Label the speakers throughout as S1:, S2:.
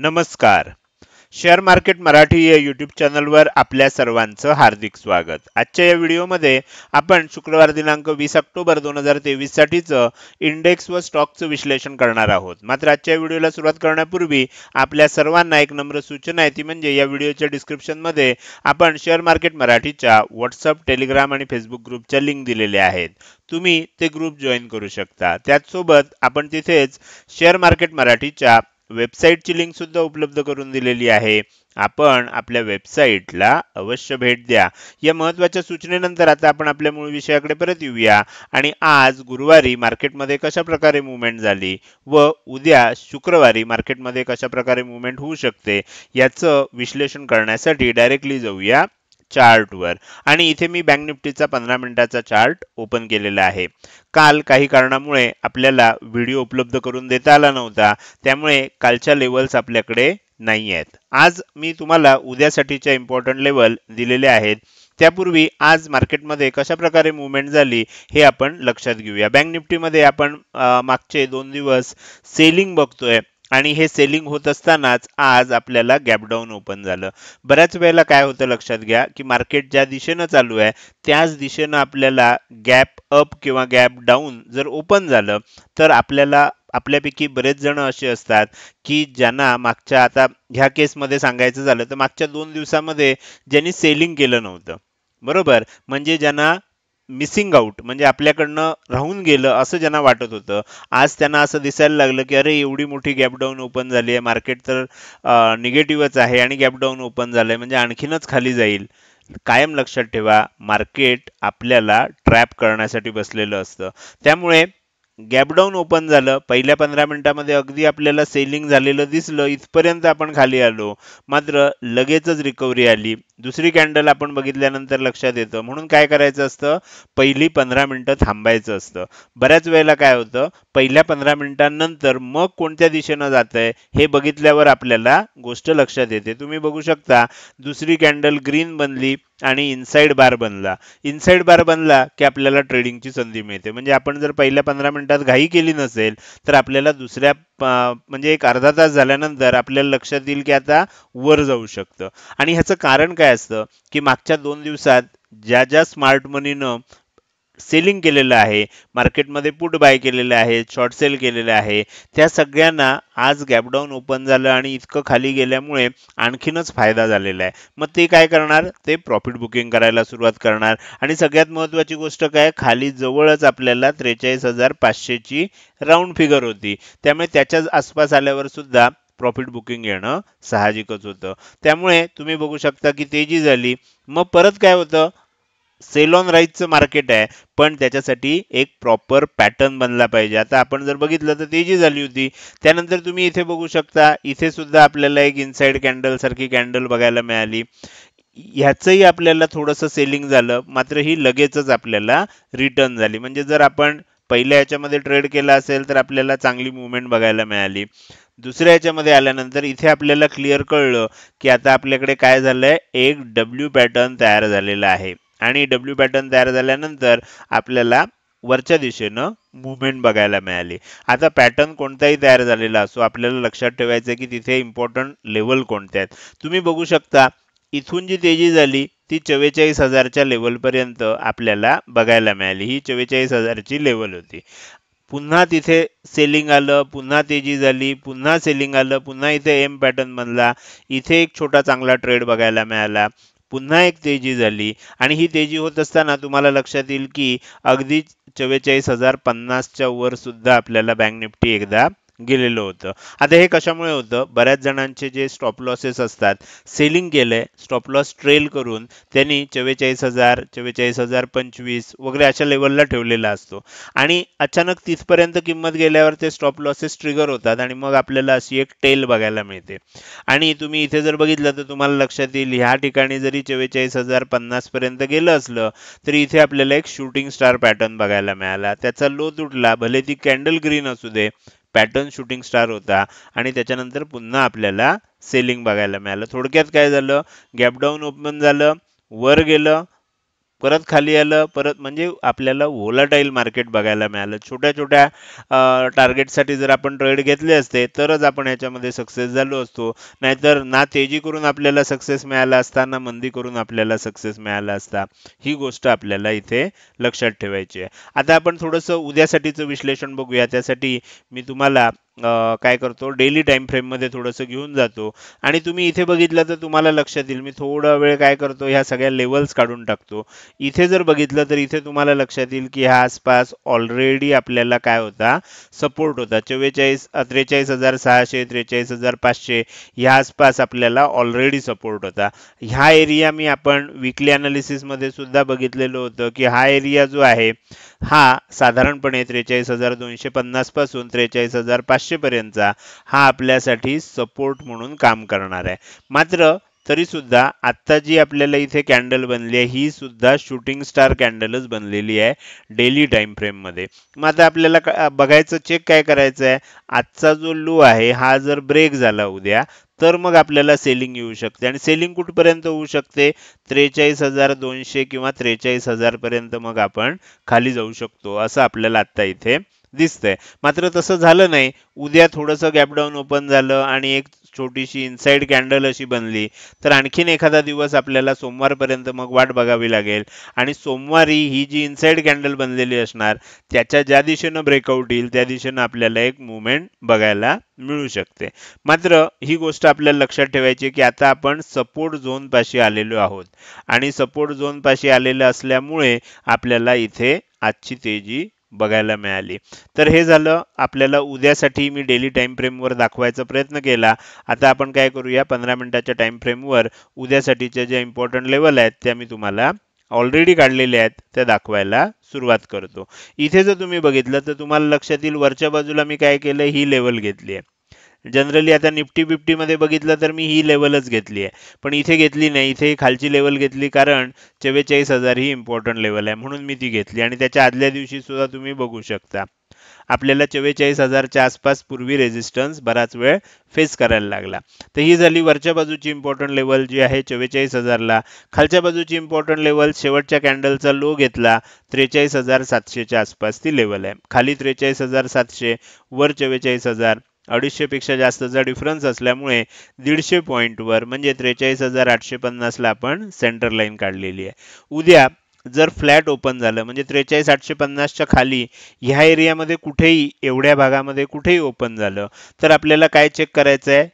S1: नमस्कार share market Marathi या YouTube चॅनलवर आपल्या सर्वांचं हार्दिक स्वागत आजच्या या व्हिडिओमध्ये आपण शुक्रवार दिनांक वीस ऑक्टोबर दोन हजार तेवीस साठीचं इंडेक्स व स्टॉकचं विश्लेषण करणार आहोत मात्र आजच्या व्हिडिओला सुरुवात करण्यापूर्वी आपल्या सर्वांना एक नम्र सूचना आहे ती म्हणजे या व्हिडिओच्या डिस्क्रिप्शनमध्ये आपण शेअर मार्केट मराठीच्या व्हॉट्सअप टेलिग्राम आणि फेसबुक ग्रुपच्या लिंक दिलेल्या आहेत तुम्ही ते ग्रुप जॉईन करू शकता त्याचसोबत आपण तिथेच शेअर मार्केट मराठीच्या वेबसाईटची लिंकसुद्धा उपलब्ध करून दिलेली आहे आपण आपल्या वेबसाईटला अवश्य भेट द्या या महत्त्वाच्या सूचनेनंतर आता आपण आपल्या मूळ विषयाकडे परत येऊया आणि आज गुरुवारी मार्केटमध्ये कशा प्रकारे मुवमेंट झाली व उद्या शुक्रवारी मार्केटमध्ये कशा प्रकारे मुवमेंट होऊ शकते याचं विश्लेषण करण्यासाठी डायरेक्टली जाऊया चार्टवर आणि इथे मी बँक निफ्टीचा पंधरा मिनिटाचा चार्ट ओपन केलेला आहे काल काही कारणामुळे आपल्याला व्हिडिओ उपलब्ध करून देता आला नव्हता त्यामुळे कालच्या लेवल्स आपल्याकडे नाही आहेत आज मी तुम्हाला उद्यासाठीच्या इम्पॉर्टंट लेवल दिलेले आहेत त्यापूर्वी आज मार्केटमध्ये कशा प्रकारे मुवमेंट झाली हे आपण लक्षात घेऊया बँक निफ्टीमध्ये आपण मागचे दोन दिवस सेलिंग बघतोय आणि हे सेलिंग होत असतानाच आज आपल्याला गॅपडाऊन ओपन झालं बऱ्याच वेळेला काय होतं लक्षात घ्या की मार्केट ज्या दिशेनं चालू आहे त्याच दिशेनं आपल्याला गॅप अप किंवा गॅप डाऊन जर ओपन झालं तर आपल्याला आपल्यापैकी बरेच जण असे असतात की ज्यांना मागच्या आता ह्या केसमध्ये सांगायचं झालं तर मागच्या दोन दिवसामध्ये ज्यांनी सेलिंग केलं नव्हतं बरोबर म्हणजे ज्यांना मिसिंग आउट म्हणजे आपल्याकडनं राहून गेलं असं ज्यांना वाटत होतं आज त्यांना असं दिसायला लागलं की अरे एवढी मोठी गॅपडाऊन ओपन झाली आहे मार्केट तर निगेटिव्हच आहे आणि गॅपडाऊन ओपन झालं आहे म्हणजे आणखीनच खाली जाईल कायम लक्षात ठेवा मार्केट आपल्याला ट्रॅप करण्यासाठी बसलेलं असतं त्यामुळे गॅपडाऊन ओपन झालं पहिल्या पंधरा मिनिटामध्ये अगदी आपल्याला सेलिंग झालेलं दिसलं इथपर्यंत आपण खाली आलो मात्र लगेचच रिकव्हरी आली दुसरी कॅन्डल आपण बघितल्यानंतर लक्षात येतं म्हणून काय करायचं असतं पहिली पंधरा मिनिटं थांबायचं असतं बऱ्याच वेळेला काय होतं पहिल्या पंधरा मिनिटांनंतर मग कोणत्या दिशेनं जात हे बघितल्यावर आपल्याला गोष्ट लक्षात येते तुम्ही बघू शकता दुसरी कॅन्डल ग्रीन बनली आणि इनसाइड बार बनला इनसाइड बार बनला की आपल्याला ट्रेडिंगची संधी मिळते म्हणजे आपण जर पहिल्या पंधरा मिनिटात घाई केली नसेल तर आपल्याला दुसऱ्या म्हणजे एक अर्धा तास झाल्यानंतर आपल्याला लक्षात येईल की आता वर जाऊ शकतं आणि ह्याचं कारण काय काय असतं की मागच्या दोन दिवसात ज्या ज्या स्मार्ट मनीनं सेलिंग केलेलं आहे मार्केटमध्ये पुट बाय केलेलं आहे शॉर्ट सेल केलेलं आहे त्या सगळ्यांना आज गॅपडाऊन ओपन झालं आणि इतकं खाली गेल्यामुळे आणखीनच फायदा झालेला आहे मग ते काय करणार ते प्रॉफिट बुकिंग करायला सुरुवात करणार आणि सगळ्यात महत्त्वाची गोष्ट काय खाली जवळच आपल्याला त्रेचाळीस हजार पाचशेची राऊंड फिगर होती त्यामुळे त्याच्याच आसपास आल्यावर सुद्धा प्रॉफिट बुकिंग येणं साहजिकच होतं त्यामुळे तुम्ही बघू शकता की तेजी झाली मग परत काय होतं सेलॉन राईटचं मार्केट आहे पण त्याच्यासाठी एक प्रॉपर पॅटर्न बनला पाहिजे आता आपण जर बघितलं तर तेजी झाली होती त्यानंतर तुम्ही इथे बघू शकता इथे सुद्धा आपल्याला एक इनसाइड कॅन्डल सारखी कॅन्डल बघायला मिळाली ह्याचंही आपल्याला थोडंसं सेलिंग झालं मात्र ही लगेचच आपल्याला रिटर्न झाली म्हणजे जर आपण पहिल्या ह्याच्यामध्ये ट्रेड केला असेल तर आपल्याला चांगली मुवमेंट बघायला मिळाली दुसऱ्या ह्याच्यामध्ये आल्यानंतर इथे आपल्याला क्लिअर कळलं की आता आपल्याकडे काय झालंय एक डब्ल्यू पॅटर्न तयार झालेला आहे आणि डब्ल्यू पॅटर्न तयार झाल्यानंतर आपल्याला वरच्या दिशेनं मुवमेंट बघायला मिळाली आता पॅटर्न कोणताही तयार झालेला असो आपल्याला लक्षात ठेवायचं की तिथे इम्पॉर्टंट लेवल कोणत्या आहेत तुम्ही बघू शकता इथून जी तेजी झाली ती चव्वेचाळीस हजारच्या लेवलपर्यंत आपल्याला बघायला मिळाली ही चव्वेचाळीस हजारची लेवल होती पुन्हा तिथे सेलिंग आलं पुन्हा तेजी झाली पुन्हा सेलिंग आलं पुन्हा इथे एम पॅटर्न बनला इथे एक छोटा चांगला ट्रेड बघायला मिळाला पुन्हा एक तेजी झाली आणि ही तेजी होत असताना तुम्हाला लक्षात येईल की अगदी चव्वेचाळीस हजार पन्नासच्या वर सुद्धा आपल्याला बँक निफ्टी एकदा गेलेलं होतं आता हे कशामुळे होतं बऱ्याच जणांचे जे स्टॉप लॉसेस असतात सेलिंग गेले स्टॉप लॉस ट्रेल करून त्यांनी चव्वेचाळीस हजार चव्वेचाळीस हजार पंचवीस वगैरे अशा लेवलला ठेवलेला असतो आणि अचानक तिथपर्यंत किंमत गेल्यावर ते स्टॉप लॉसेस ट्रिगर होतात आणि मग आपल्याला अशी एक टेल बघायला मिळते आणि तुम्ही इथे जर बघितलं तर तुम्हाला लक्षात येईल ह्या ठिकाणी जरी चव्वेचाळीस हजार पन्नासपर्यंत गेलं असलं तरी इथे आपल्याला एक शूटिंग स्टार पॅटर्न बघायला मिळाला त्याचा लो तुटला भले ती कॅन्डल ग्रीन असू दे पॅटर्न शूटिंग स्टार होता आणि त्याच्यानंतर पुन्हा आपल्याला सेलिंग बघायला मिळालं थोडक्यात काय झालं गॅपडाऊन ओपन झालं वर गेलं परत खाली आलं परत म्हणजे आपल्याला व्होलाटाईल मार्केट बघायला मिळालं छोट्या छोट्या टार्गेटसाठी जर आपण ट्रेड घेतले असते तरच आपण याच्यामध्ये सक्सेस झालो असतो नाहीतर ना तेजी करून आपल्याला सक्सेस मिळाला असता ना मंदी करून आपल्याला सक्सेस मिळाला असता ही गोष्ट आपल्याला इथे लक्षात ठेवायची आहे आता आपण थोडंसं उद्यासाठीचं विश्लेषण बघूया त्यासाठी मी तुम्हाला काय करतो डेली टाइम फ्रेममध्ये थोडंसं घेऊन जातो आणि तुम्ही इथे बघितलं तर तुम्हाला लक्षात येईल मी थोडा वेळ काय करतो ह्या सगळ्या लेवल्स काढून टाकतो इथे जर बघितलं तर इथे तुम्हाला लक्षात येईल की ह्या आसपास ऑलरेडी आपल्याला काय होता सपोर्ट होता चव्वेचाळीस त्रेचाळीस हजार सहाशे त्रेचाळीस हजार पाचशे ह्या आसपास आपल्याला ऑलरेडी सपोर्ट होता ह्या एरिया मी आपण विकली अनालिसिसमध्ये सुद्धा बघितलेलं होतं की हा एरिया जो आहे हा साधारणपणे त्रेचाळीस हजार दोनशे पन्नास पासून त्रेचाळीस हजार पाचशे हा आपल्यासाठी सपोर्ट म्हणून काम करणार आहे मात्र तरी सुद्धा आत्ता जी आपल्याला इथे कॅन्डल बनली आहे ही सुद्धा शूटिंग स्टार कॅन्डलच बनलेली आहे डेली टाइम फ्रेममध्ये मग आता आपल्याला बघायचं चेक काय करायचं आहे आजचा जो लो आहे हा जर ब्रेक झाला उद्या तर मग आपल्याला सेलिंग येऊ शकते आणि सेलिंग कुठपर्यंत होऊ शकते त्रेचाळीस हजार दोनशे किंवा त्रेचाळीस पर्यंत मग आपण खाली जाऊ शकतो असं आपल्याला आत्ता इथे दिसतंय मात्र तसं झालं नाही उद्या थोडंसं गॅपडाऊन ओपन झालं आणि एक छोटीशी इनसाइड कॅन्डल अशी बनली तर आणखीन एखादा दिवस आपल्याला सोमवारपर्यंत मग वाट बघावी लागेल आणि सोमवारी ही जी इनसाइड कॅन्डल बनलेली असणार त्याच्या ज्या दिशेनं ब्रेकआउट येईल त्या दिशेनं आपल्याला एक मुवमेंट बघायला मिळू शकते मात्र ही गोष्ट आपल्याला लक्षात ठेवायची की आता आपण सपोर्ट झोन पाशी आलेलो आहोत आणि सपोर्ट झोन पाशी आलेलं असल्यामुळे आपल्याला इथे आजची तेजी बघायला मिळाली तर हे झालं आपल्याला उद्यासाठी मी डेली टाइम फ्रेमवर दाखवायचा प्रयत्न केला आता आपण काय करूया पंधरा मिनिटाच्या टाइम फ्रेमवर उद्यासाठीच्या ज्या इम्पॉर्टंट लेवल आहेत त्या मी तुम्हाला ऑलरेडी काढलेल्या आहेत त्या दाखवायला सुरुवात करतो इथे जर तुम्ही बघितलं तर तुम्हाला लक्षात येईल वरच्या बाजूला मी काय केलं ही लेवल घेतली आहे जनरली आता निफ्टी बिफ्टीमध्ये बघितलं तर मी ही लेवलच घेतली आहे पण इथे घेतली नाही इथे खालची लेवल घेतली कारण चव्वेचाळीस हजार ही इम्पॉर्टंट लेवल आहे म्हणून मी ती घेतली आणि त्याच्या आदल्या दिवशी सुद्धा तुम्ही बघू शकता आपल्याला चव्वेचाळीस हजारच्या आसपास पूर्वी रेझिस्टन्स बराच वेळ फेस करायला लागला तर ही झाली वरच्या बाजूची इम्पॉर्टंट लेवल जी आहे चव्वेचाळीस हजारला खालच्या बाजूची इम्पॉर्टंट लेवल शेवटच्या कॅन्डलचा लो घेतला त्रेचाळीस हजार सातशेच्या आसपास ती लेवल आहे खाली त्रेचाळीस हजार सातशे वर चव्वेचाळीस हजार अडीचशेपेक्षा जास्तचा डिफरन्स असल्यामुळे दीडशे पॉईंटवर म्हणजे त्रेचाळीस हजार आठशे पन्नासला आपण सेंटर लाईन काढलेली आहे उद्या जर फ्लॅट ओपन झालं म्हणजे त्रेचाळीस आठशे पन्नासच्या खाली ह्या एरियामध्ये कुठेही एवढ्या भागामध्ये कुठेही ओपन झालं तर आपल्याला काय चेक करायचं आहे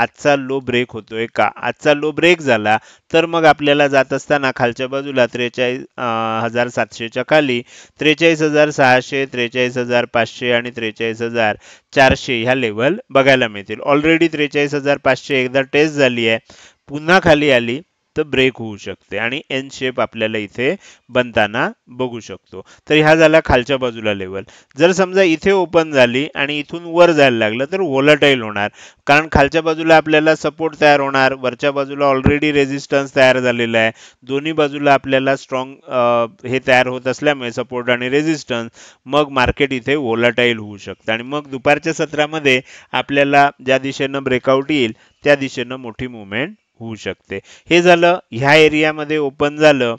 S1: आजचा लो ब्रेक होतोय का आजचा लो ब्रेक झाला तर मग आपल्याला जात असताना खालच्या बाजूला त्रेचाळीस हजार सातशेच्या खाली त्रेचाळीस हजार सहाशे त्रेचाळीस हजार पाचशे आणि त्रेचाळीस हजार चारशे ह्या लेवल बघायला मिळतील ऑलरेडी त्रेचाळीस हजार पाचशे एकदा टेस्ट झाली आहे पुन्हा खाली आली तर ब्रेक होऊ शकते आणि एन शेप आपल्याला इथे बनताना बघू शकतो तर ह्या झाला खालच्या बाजूला लेवल जर समजा इथे ओपन झाली आणि इथून वर जायला लागलं तर व्होलटाईल होणार कारण खालच्या बाजूला आपल्याला सपोर्ट तयार होणार वरच्या बाजूला ऑलरेडी रेझिस्टन्स तयार झालेला आहे दोन्ही बाजूला आपल्याला स्ट्रॉंग हे तयार होत असल्यामुळे सपोर्ट आणि रेझिस्टन्स मग मार्केट इथे व्होलटाईल होऊ शकतं आणि मग दुपारच्या सत्रामध्ये आपल्याला ज्या दिशेनं ब्रेकआउट येईल त्या दिशेनं मोठी मुवमेंट होऊ शकते हे झालं ह्या एरियामध्ये ओपन झालं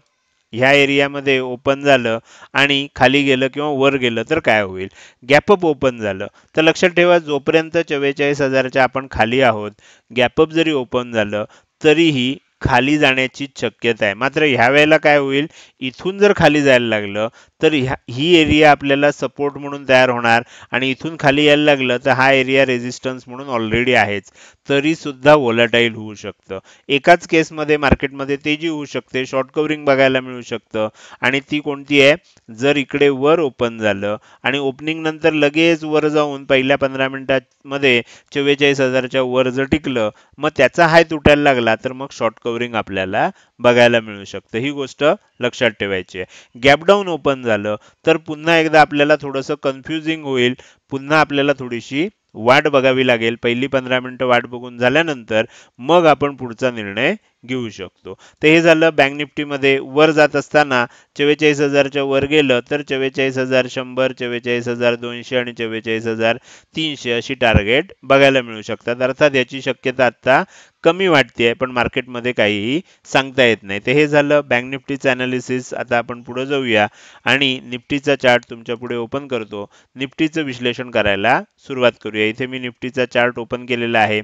S1: ह्या एरियामध्ये ओपन झालं आणि खाली गेलं किंवा वर गेलं तर काय होईल गॅपअप ओपन झालं तर लक्षात ठेवा जोपर्यंत चव्वेचाळीस हजाराच्या आपण खाली आहोत गॅपअप जरी ओपन झालं तरीही खाली जाण्याची शक्यता आहे मात्र ह्या वेळेला काय होईल इथून जर खाली जायला लागलं तर ह्या ही एरिया आपल्याला सपोर्ट म्हणून तयार होणार आणि इथून खाली यायला लागलं तर हा एरिया रेझिस्टन्स म्हणून ऑलरेडी आहेच तरी सुद्धा व्होलाटाईल होऊ शकतं एकाच केसमध्ये मार्केटमध्ये तेजी होऊ शकते शॉर्ट कवरिंग बघायला मिळू शकतं आणि ती कोणती आहे जर इकडे वर ओपन झालं आणि ओपनिंग नंतर लगेच वर जाऊन पहिल्या पंधरा मिनिटांमध्ये चव्वेचाळीस हजारच्या वर जर टिकलं मग त्याचा हाय तुटायला लागला तर मग शॉर्ट कवरिंग आपल्याला बघायला मिळू शकतं ही गोष्ट लक्षात ठेवायची आहे गॅपडाऊन ओपन झालं तर पुन्हा एकदा आपल्याला थोडंसं कन्फ्युजिंग होईल पुन्हा आपल्याला थोडीशी वाट बघावी लागेल पहिली पंधरा मिनिटं वाट बघून झाल्यानंतर मग आपण पुढचा निर्णय घेऊ शकतो तर हे झालं बँक निफ्टीमध्ये वर जात असताना चव्वेचाळीस हजारच्या वर गेलं तर चव्वेचाळीस हजार शंभर चव्वेचाळीस हजार दोनशे आणि चव्वेचाळीस हजार तीनशे अशी टार्गेट बघायला मिळू शकतात अर्थात याची शक्यता आत्ता कमी वाटते आहे पण मार्केटमध्ये काहीही सांगता येत नाही ते हे झालं बँक निफ्टीचं ॲनालिसिस आता आपण पुढे जाऊया आणि निफ्टीचा चार्ट तुमच्या पुढे ओपन करतो निफ्टीचं विश्लेषण करायला सुरुवात करूया इथे मी निफ्टीचा चार्ट ओपन केलेला आहे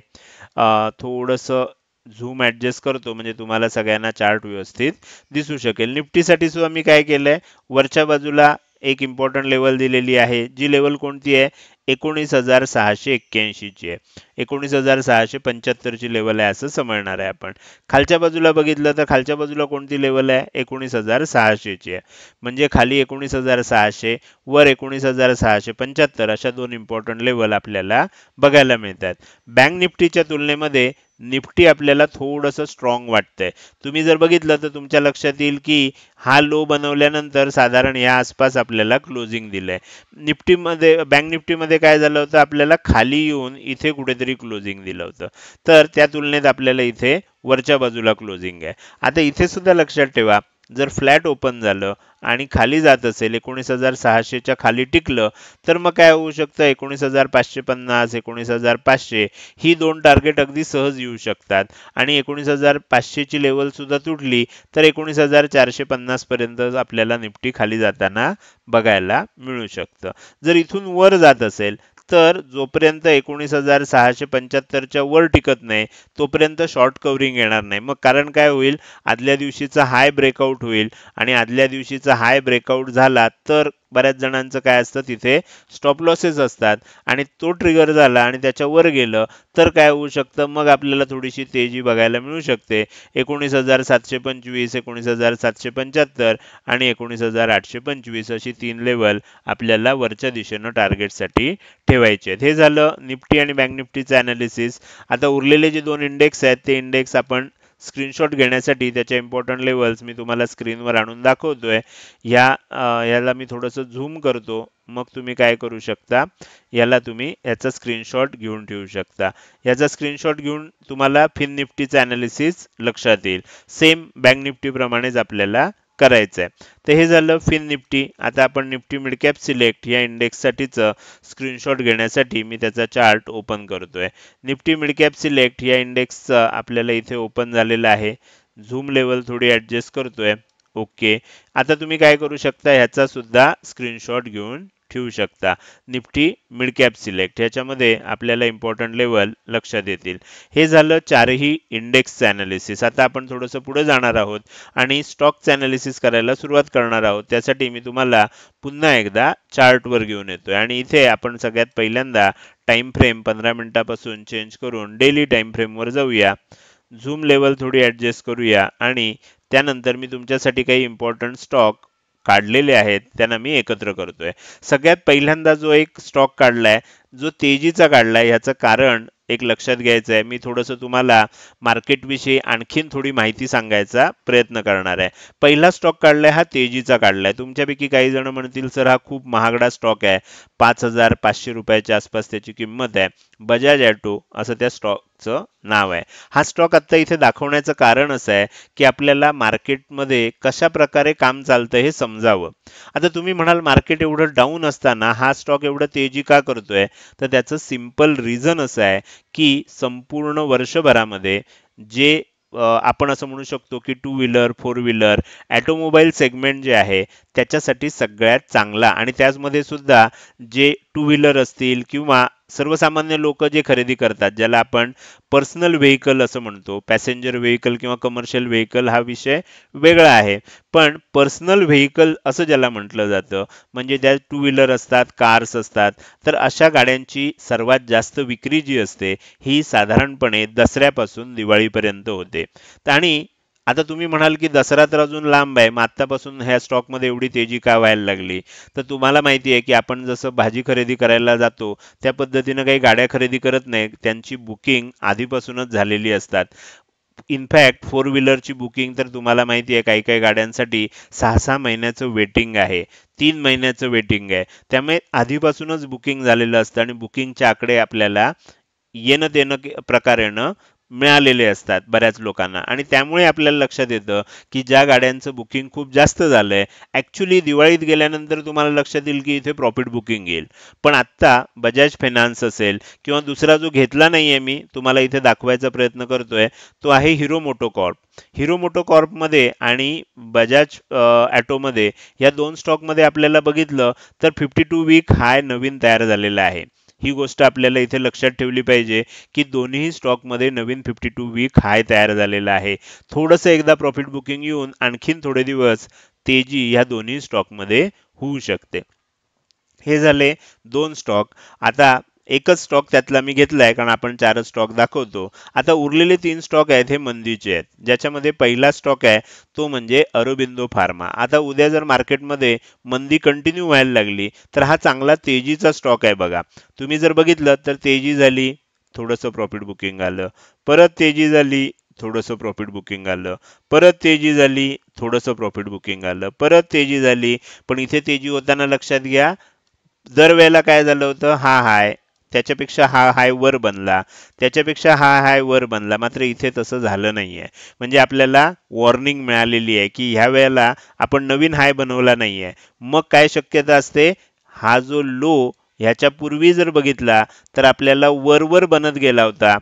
S1: थोडस झूम ॲडजस्ट करतो म्हणजे तुम्हाला सगळ्यांना चार्ट व्यवस्थित दिसू शकेल निफ्टीसाठी सुद्धा मी काय केलंय वरच्या बाजूला एक इम्पॉर्टंट लेवल दिलेली आहे जी लेवल कोणती आहे एकोणीस हजार सहाशे ची आहे एकोणीस हजार सहाशे ची लेवल आहे असं समजणार आहे आपण खालच्या बाजूला बघितलं तर खालच्या बाजूला कोणती लेवल आहे एकोणीस हजार सहाशेची आहे म्हणजे खाली एकोणीस हजार सहाशे वर एकोणीस हजार सहाशे पंच्याहत्तर अशा दोन इम्पॉर्टंट लेवल आपल्याला बघायला मिळतात बँक निफ्टीच्या तुलनेमध्ये निफ्टी आपल्याला थोडंसं स्ट्रॉंग वाटतंय तुम्ही जर बघितलं तर तुमच्या लक्षात येईल की हा लो बनवल्यानंतर साधारण या आसपास आपल्याला क्लोजिंग दिलंय निफ्टीमध्ये बँक निफ्टीमध्ये काय झालं होतं आपल्याला खाली येऊन इथे कुठेतरी क्लोजिंग दिलं होतं तर त्या तुलनेत आपल्याला इथे वरच्या बाजूला क्लोजिंग आहे आता इथे सुद्धा लक्षात ठेवा जर फ्लॅट ओपन झालं आणि खाली जात असेल एकोणीस हजार सहाशेच्या खाली टिकलं तर मग काय होऊ शकतं एकोणीस हजार पाचशे पन्नास एकोणीस हजार पाचशे ही दोन टार्गेट अगदी सहज येऊ शकतात आणि एकोणीस हजार पाचशेची लेवल सुद्धा तुटली तर एकोणीस हजार चारशे पन्नास पर्यंत आपल्याला निफ्टी खाली जाताना बघायला मिळू शकतं जर इथून वर जात असेल तर जोपर्यंत एकोणीस हजार सहाशे पंच्याहत्तरच्या वर टिकत नाही तोपर्यंत शॉर्ट कव्हरिंग येणार नाही मग कारण काय होईल आदल्या दिवशीचा हाय ब्रेकआउट होईल आणि आदल्या दिवशीचा हाय ब्रेकआउट झाला तर बऱ्याच जणांचं काय असतं तिथे स्टॉप लॉसेस असतात आणि तो ट्रिगर झाला आणि त्याच्यावर गेलं तर काय होऊ शकतं मग आपल्याला थोडीशी तेजी बघायला मिळू शकते एकोणीस हजार सातशे पंचवीस एकोणीस हजार सातशे पंच्याहत्तर आणि एकोणीस हजार आठशे पंचवीस अशी तीन लेवल आपल्याला वरच्या दिशेनं टार्गेटसाठी ठेवायचे आहेत हे झालं निफ्टी आणि बँक निफ्टीचं ॲनालिसिस आता उरलेले जे दोन इंडेक्स आहेत ते इंडेक्स आपण स्क्रीनशॉट घेण्यासाठी त्याचे इम्पॉर्टंट लेवल्स मी तुम्हाला स्क्रीनवर आणून दाखवतोय ह्या याला मी थोडंसं झूम करतो मग तुम्ही काय करू शकता याला तुम्ही याचा स्क्रीनशॉट घेऊन ठेवू शकता याचा स्क्रीनशॉट घेऊन तुम्हाला फिन निफ्टीचं अनालिसिस लक्षात येईल सेम बँक निफ्टीप्रमाणेच आपल्याला करायचं आहे तर हे झालं फिन निफ्टी आता आपण निफ्टी मिडकॅप सिलेक्ट या इंडेक्ससाठीचं स्क्रीनशॉट घेण्यासाठी मी त्याचा चार्ट ओपन करतोय निफ्टी मिडकॅप सिलेक्ट या इंडेक्सचं आपल्याला इथे ओपन झालेलं आहे झूम लेवल थोडी ॲडजस्ट करतोय ओके आता तुम्ही काय करू शकता ह्याचा सुद्धा स्क्रीनशॉट घेऊन ठेवू शकता निफ्टी मिड कॅप सिलेक्ट ह्याच्यामध्ये आपल्याला इम्पॉर्टंट लेवल लक्षात येतील हे झालं चारही इंडेक्स ॲनालिसिस आता आपण थोडंसं पुढे जाणार आहोत आणि स्टॉक ॲनालिसिस करायला सुरुवात करणार आहोत त्यासाठी मी तुम्हाला पुन्हा एकदा चार्टवर घेऊन येतोय आणि इथे आपण सगळ्यात पहिल्यांदा टाइम फ्रेम पंधरा मिनिटापासून चेंज करून डेली टाइम फ्रेमवर जाऊया झूम लेवल थोडी ॲडजस्ट करूया आणि त्यानंतर मी तुमच्यासाठी काही इम्पॉर्टंट स्टॉक काढलेले आहेत त्यांना मी एकत्र करतोय सगळ्यात पहिल्यांदा जो एक स्टॉक काढलाय जो तेजीचा काढलाय याचं कारण एक लक्षात घ्यायचं आहे मी थोडंसं तुम्हाला मार्केटविषयी आणखीन थोडी माहिती सांगायचा प्रयत्न करणार आहे पहिला स्टॉक काढलाय हा तेजीचा काढलाय तुमच्यापैकी काही जण म्हणतील सर हा खूप महागडा स्टॉक आहे पाच हजार पाचशे रुपयाच्या आसपास त्याची किंमत आहे बजाज ॲटो असं त्या स्टॉकचं नाव आहे हा स्टॉक आता इथे दाखवण्याचं कारण असं आहे की आपल्याला मार्केटमध्ये कशा प्रकारे काम चालतं हे समजावं आता तुम्ही म्हणाल मार्केट एवढं डाऊन असताना हा स्टॉक एवढं तेजी का करतोय तर त्याचं सिम्पल रिझन असं आहे की संपूर्ण वर्षभरामध्ये जे आपण असं म्हणू शकतो की two wheeler four wheeler automobile segment जे आहे त्याच्यासाठी सगळ्यात चांगला आणि त्याचमध्ये सुद्धा जे टू व्हीलर असतील किंवा सर्वसामान्य लोक जे खरेदी करतात ज्याला आपण पर्सनल व्हेकल असं म्हणतो पॅसेंजर व्हेकल किंवा कमर्शियल व्हेकल हा विषय वेगळा आहे पण पर्सनल व्हेकल असं ज्याला म्हटलं जातं म्हणजे ज्या टू व्हीलर असतात कार्स असतात तर अशा गाड्यांची सर्वात जास्त विक्री जी असते ही साधारणपणे दसऱ्यापासून दिवाळीपर्यंत होते आणि आता तुम्ही म्हणाल की दसरा तर अजून लांब आहे मग आत्तापासून ह्या स्टॉकमध्ये एवढी तेजी का व्हायला लागली तर तुम्हाला माहिती आहे की आपण जसं भाजी खरेदी करायला जातो त्या पद्धतीनं काही गाड्या खरेदी करत नाही त्यांची बुकिंग आधीपासूनच झालेली असतात इनफॅक्ट फोर व्हीलरची बुकिंग तर तुम्हाला माहिती आहे काही काही गाड्यांसाठी सहा सहा महिन्याचं वेटिंग आहे तीन महिन्याचं वेटिंग आहे त्यामुळे आधीपासूनच बुकिंग झालेलं असतं आणि बुकिंगचे आकडे आपल्याला येणं देणं प्रकारेनं मिळालेले असतात बऱ्याच लोकांना आणि त्यामुळे आपल्याला लक्षात येतं की ज्या गाड्यांचं बुकिंग खूप जास्त झालंय ॲक्च्युली दिवाळीत गेल्यानंतर तुम्हाला लक्षात येईल की इथे प्रॉफिट बुकिंग येईल पण आत्ता बजाज फायनान्स असेल किंवा दुसरा जो घेतला नाहीये मी तुम्हाला इथे दाखवायचा प्रयत्न करतोय तो आहे हिरो मोटोकॉर्प हिरो मध्ये आणि बजाज मध्ये या दोन स्टॉक मध्ये आपल्याला बघितलं तर फिफ्टी टू वीक हाय नवीन तयार झालेला आहे ही गोष्ट आपल्याला इथे लक्षात ठेवली पाहिजे की दोन्ही स्टॉकमध्ये नवीन फिफ्टी टू वीक हाय तयार झालेला आहे थोडंसं एकदा प्रॉफिट बुकिंग येऊन आणखीन थोडे दिवस तेजी ह्या दोन्ही स्टॉकमध्ये होऊ शकते हे झाले दोन स्टॉक आता एकच स्टॉक त्यातला मी घेतला आहे कारण आपण चारच स्टॉक दाखवतो आता उरलेले तीन स्टॉक आहेत हे मंदीचे आहेत ज्याच्यामध्ये पहिला स्टॉक आहे तो म्हणजे अरोबिंदो फार्मा आता उद्या जर मार्केटमध्ये मंदी कंटिन्यू व्हायला लागली तर हा चांगला तेजीचा स्टॉक आहे बघा तुम्ही जर बघितलं तर तेजी झाली थोडंसं प्रॉफिट बुकिंग आलं परत तेजी झाली थोडंसं प्रॉफिट बुकिंग आलं परत तेजी झाली थोडंसं प्रॉफिट बुकिंग आलं परत तेजी झाली पण इथे तेजी होताना लक्षात घ्या दर वेळेला काय झालं होतं हा हाय त्याच्यापेक्षा हा हाय वर बनला त्याच्यापेक्षा हा हाय वर बनला मात्र इथे तसं झालं नाही आहे म्हणजे आपल्याला वॉर्निंग मिळालेली आहे की ह्या वेळेला आपण नवीन हाय बनवला नाही आहे मग काय शक्यता असते हा जो लो ह्याच्यापूर्वी पूर्वी जर बघितला तर आपल्याला वरवर बनत गेला होता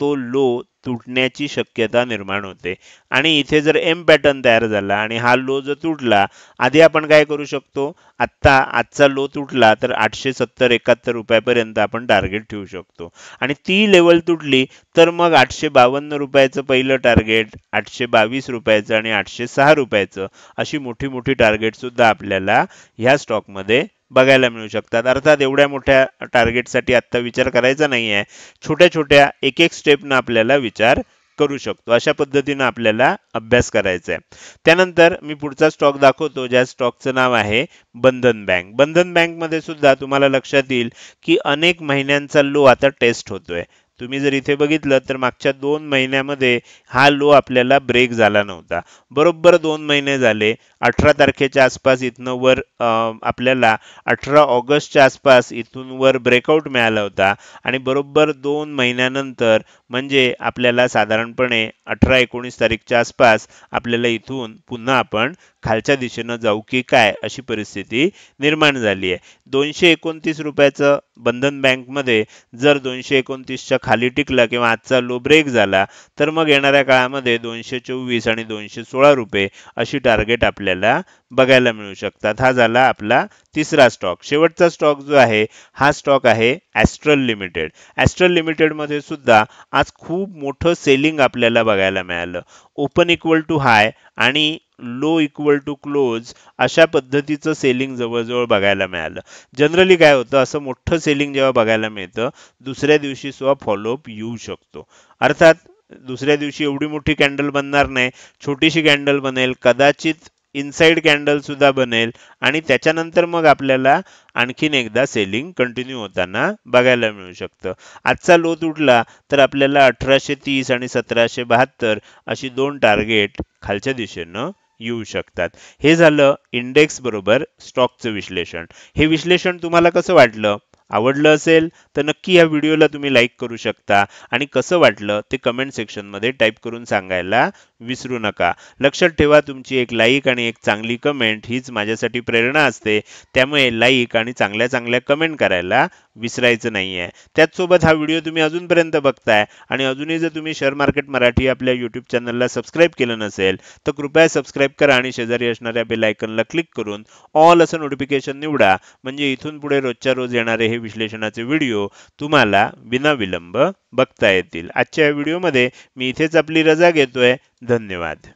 S1: तो लो तुटण्याची शक्यता निर्माण होते आणि इथे जर एम पॅटर्न तयार झाला आणि हा लो जर तुटला आधी आपण काय करू शकतो आत्ता आजचा लो तुटला तर आठशे सत्तर एकाहत्तर रुपयापर्यंत आपण टार्गेट ठेवू शकतो आणि ती लेवल तुटली तर मग आठशे बावन्न रुपयाचं पहिलं टार्गेट आठशे बावीस रुपयाचं आणि आठशे सहा रुपयाचं अशी मोठी मोठी टार्गेट सुद्धा आपल्याला ह्या स्टॉकमध्ये बघायला मिळू शकतात अर्थात एवढ्या मोठ्या टार्गेटसाठी आत्ता विचार करायचा नाही आहे छोट्या छोट्या एक एक स्टेपनं आपल्याला विचार करू शकतो अशा पद्धतीनं आपल्याला अभ्यास करायचा आहे त्यानंतर मी पुढचा स्टॉक दाखवतो ज्या स्टॉकचं नाव आहे बंधन बँक बंधन बँकमध्ये सुद्धा तुम्हाला लक्षात येईल की अनेक महिन्यांचा लो आता टेस्ट होतोय तुम्ही जर इथे बघितलं तर मागच्या दोन महिन्यामध्ये हा लो आपल्याला ब्रेक झाला नव्हता बरोबर दोन महिने झाले अठरा तारखेच्या आसपास इथनं वर आपल्याला अठरा ऑगस्टच्या आसपास इथून वर ब्रेकआउट मिळाला होता आणि बरोबर दोन महिन्यानंतर म्हणजे आपल्याला साधारणपणे अठरा एकोणीस तारीखच्या आसपास आपल्याला इथून पुन्हा आपण खालच्या दिशेनं जाऊ की काय अशी परिस्थिती निर्माण झाली आहे दोनशे एकोणतीस रुपयाचं बंधन बँकमध्ये जर दोनशे एकोणतीसच्या खाली टिकला किंवा आजचा लो ब्रेक झाला तर मग येणाऱ्या काळामध्ये दोनशे चोवीस आणि दोनशे सोळा रुपये अशी टार्गेट आपल्याला बघायला मिळू शकतात हा झाला आपला तिसरा स्टॉक शेवटचा स्टॉक जो आहे हा स्टॉक आहे ॲस्ट्रल लिमिटेड ॲस्ट्रल लिमिटेडमध्ये सुद्धा आज खूप मोठं सेलिंग आपल्याला बघायला मिळालं ओपन इक्वल टू हाय आणि लो इक्वल टू क्लोज अशा पद्धतीचं सेलिंग जवळजवळ बघायला मिळालं जनरली काय होतं असं मोठं सेलिंग जेव्हा बघायला मिळतं दुसऱ्या दिवशी सुद्धा फॉलोअप येऊ शकतो अर्थात दुसऱ्या दिवशी एवढी मोठी कॅन्डल बनणार नाही छोटीशी कॅन्डल बनेल कदाचित इनसाइड कॅन्डल सुद्धा बनेल आणि त्याच्यानंतर मग आपल्याला आणखीन एकदा सेलिंग कंटिन्यू होताना बघायला मिळू शकतं आजचा लो तुटला तर आपल्याला अठराशे तीस आणि सतराशे बहात्तर अशी दोन टार्गेट खालच्या दिशेनं येऊ शकतात हे झालं इंडेक्स बरोबर स्टॉकचं विश्लेषण हे विश्लेषण तुम्हाला कसं वाटलं आवडलं असेल तर नक्की या व्हिडिओला तुम्ही लाईक करू शकता आणि कसं वाटलं ते कमेंट सेक्शनमध्ये टाईप करून सांगायला विसरू नका लक्षात ठेवा तुमची एक लाईक आणि एक चांगली कमेंट हीच माझ्यासाठी प्रेरणा असते त्यामुळे लाईक आणि चांगल्या चांगल्या कमेंट करायला विसरायचं नाही आहे त्याचसोबत हा व्हिडिओ तुम्ही अजूनपर्यंत बघताय आणि अजूनही जर तुम्ही शेअर मार्केट मराठी आपल्या यूट्यूब चॅनलला सबस्क्राईब केलं नसेल तर कृपया सबस्क्राईब करा आणि शेजारी असणाऱ्या बेल क्लिक करून ऑल असं नोटिफिकेशन निवडा म्हणजे इथून पुढे रोजच्या रोज येणारे हे विश्लेषणाचे व्हिडिओ तुम्हाला विनाविलंब बघता येतील आजच्या या व्हिडिओमध्ये मी इथेच आपली रजा घेतोय धन्यवाद